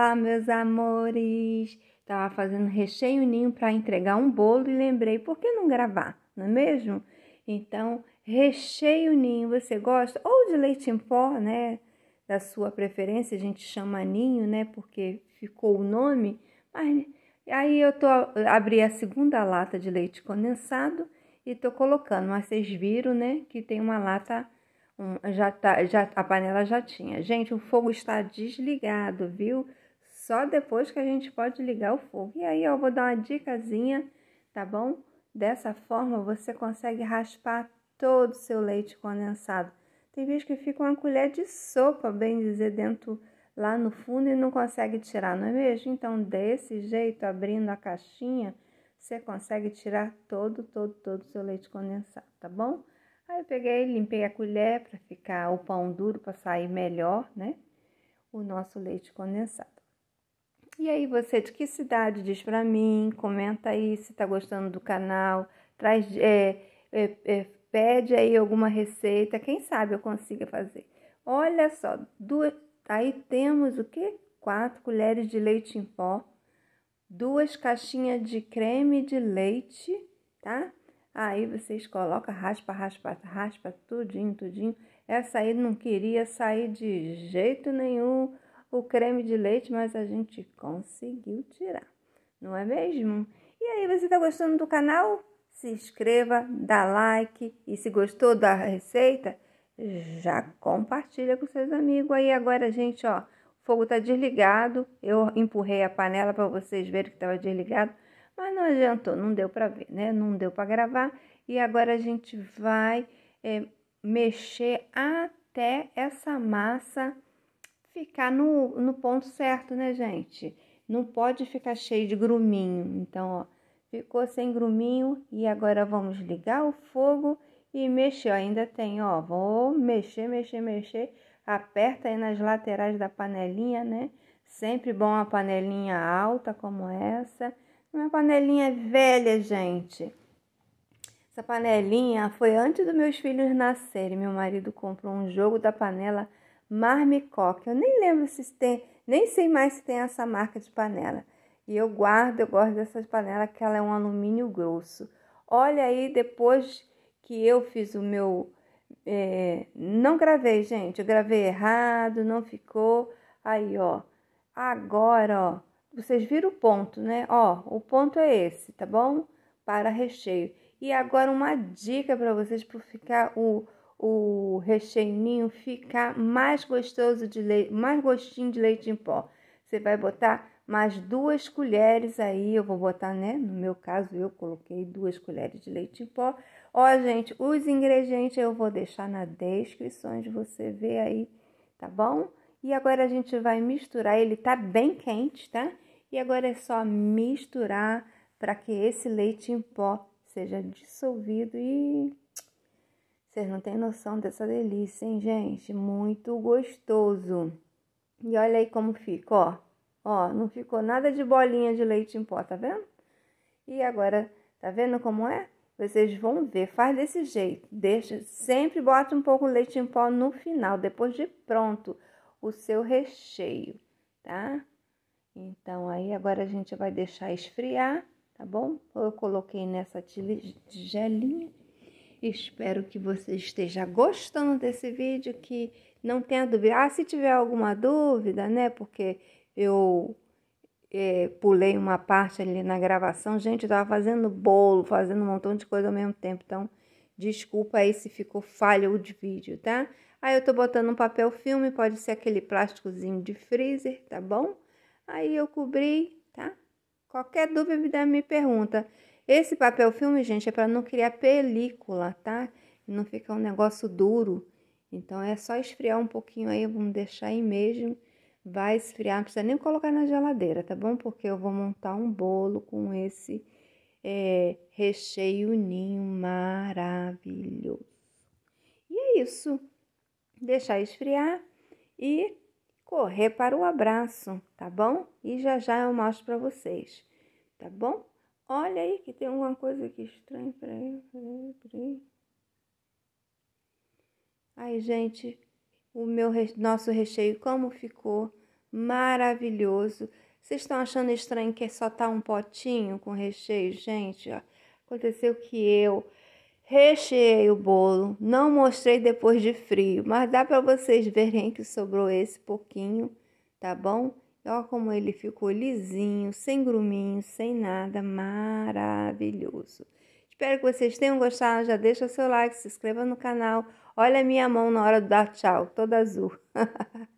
Olá, meus amores! tava fazendo recheio ninho para entregar um bolo e lembrei, por que não gravar, não é mesmo? Então, recheio ninho, você gosta? Ou de leite em pó, né? Da sua preferência, a gente chama ninho, né? Porque ficou o nome. Mas aí eu tô abri a segunda lata de leite condensado e tô colocando. Mas vocês viram, né? Que tem uma lata um, já tá, já, a panela já tinha. Gente, o fogo está desligado, viu? Só depois que a gente pode ligar o fogo. E aí eu vou dar uma dicasinha, tá bom? Dessa forma você consegue raspar todo o seu leite condensado. Tem vezes que fica uma colher de sopa, bem dizer, dentro lá no fundo e não consegue tirar, não é mesmo? Então, desse jeito, abrindo a caixinha, você consegue tirar todo, todo, todo o seu leite condensado, tá bom? Aí eu peguei, limpei a colher para ficar o pão duro, para sair melhor, né? O nosso leite condensado. E aí, você de que cidade? Diz para mim, comenta aí se tá gostando do canal, traz, é, é, é, pede aí alguma receita, quem sabe eu consiga fazer. Olha só, duas, aí temos o que? Quatro colheres de leite em pó, duas caixinhas de creme de leite, tá? Aí vocês colocam, raspa, raspa, raspa, tudinho, tudinho. Essa aí não queria sair de jeito nenhum o creme de leite, mas a gente conseguiu tirar, não é mesmo? E aí, você está gostando do canal? Se inscreva, dá like e se gostou da receita, já compartilha com seus amigos. Aí agora, gente, ó, o fogo tá desligado. Eu empurrei a panela para vocês verem que estava desligado, mas não adiantou, não deu para ver, né? Não deu para gravar. E agora a gente vai é, mexer até essa massa ficar no, no ponto certo, né, gente? Não pode ficar cheio de gruminho. Então, ó, ficou sem gruminho e agora vamos ligar o fogo e mexer. Ó, ainda tem, ó, vou mexer, mexer, mexer. Aperta aí nas laterais da panelinha, né? Sempre bom a panelinha alta como essa. Uma panelinha velha, gente. Essa panelinha foi antes dos meus filhos nascerem. Meu marido comprou um jogo da panela Marmicoque. Eu nem lembro se tem, nem sei mais se tem essa marca de panela. E eu guardo, eu gosto dessas panelas que ela é um alumínio grosso. Olha aí, depois que eu fiz o meu. É, não gravei, gente, eu gravei errado, não ficou. Aí, ó, agora, ó, vocês viram o ponto, né? Ó, o ponto é esse, tá bom? Para recheio. E agora uma dica para vocês para ficar o o recheininho ficar mais gostoso de leite, mais gostinho de leite em pó. Você vai botar mais duas colheres aí, eu vou botar, né? No meu caso, eu coloquei duas colheres de leite em pó. Ó, gente, os ingredientes eu vou deixar na descrição de você ver aí, tá bom? E agora a gente vai misturar, ele tá bem quente, tá? E agora é só misturar para que esse leite em pó seja dissolvido e vocês não têm noção dessa delícia, hein, gente? Muito gostoso. E olha aí como fica, ó. Ó, não ficou nada de bolinha de leite em pó, tá vendo? E agora, tá vendo como é? Vocês vão ver, faz desse jeito. Deixa, sempre bota um pouco de leite em pó no final, depois de pronto o seu recheio, tá? Então, aí agora a gente vai deixar esfriar, tá bom? Eu coloquei nessa tigelinha Espero que você esteja gostando desse vídeo, que não tenha dúvida. Ah, se tiver alguma dúvida, né? Porque eu é, pulei uma parte ali na gravação. Gente, eu tava fazendo bolo, fazendo um montão de coisa ao mesmo tempo. Então, desculpa aí se ficou falha de vídeo, tá? Aí eu tô botando um papel filme, pode ser aquele plásticozinho de freezer, tá bom? Aí eu cobri, tá? Qualquer dúvida me pergunta. Esse papel filme, gente, é para não criar película, tá? Não ficar um negócio duro. Então é só esfriar um pouquinho aí, vamos deixar aí mesmo. Vai esfriar, não precisa nem colocar na geladeira, tá bom? Porque eu vou montar um bolo com esse é, recheio ninho maravilhoso. E é isso. Deixar esfriar e correr para o abraço, tá bom? E já já eu mostro para vocês, tá bom? Olha aí que tem uma coisa aqui estranha. Peraí, peraí, peraí. Aí, gente, o meu nosso recheio como ficou maravilhoso. Vocês estão achando estranho que é só tá um potinho com recheio, gente? Ó, aconteceu que eu recheei o bolo, não mostrei depois de frio, mas dá para vocês verem que sobrou esse pouquinho, tá bom? Olha como ele ficou lisinho, sem gruminho, sem nada, maravilhoso. Espero que vocês tenham gostado. Já deixa seu like, se inscreva no canal. Olha a minha mão na hora do dar tchau, toda azul.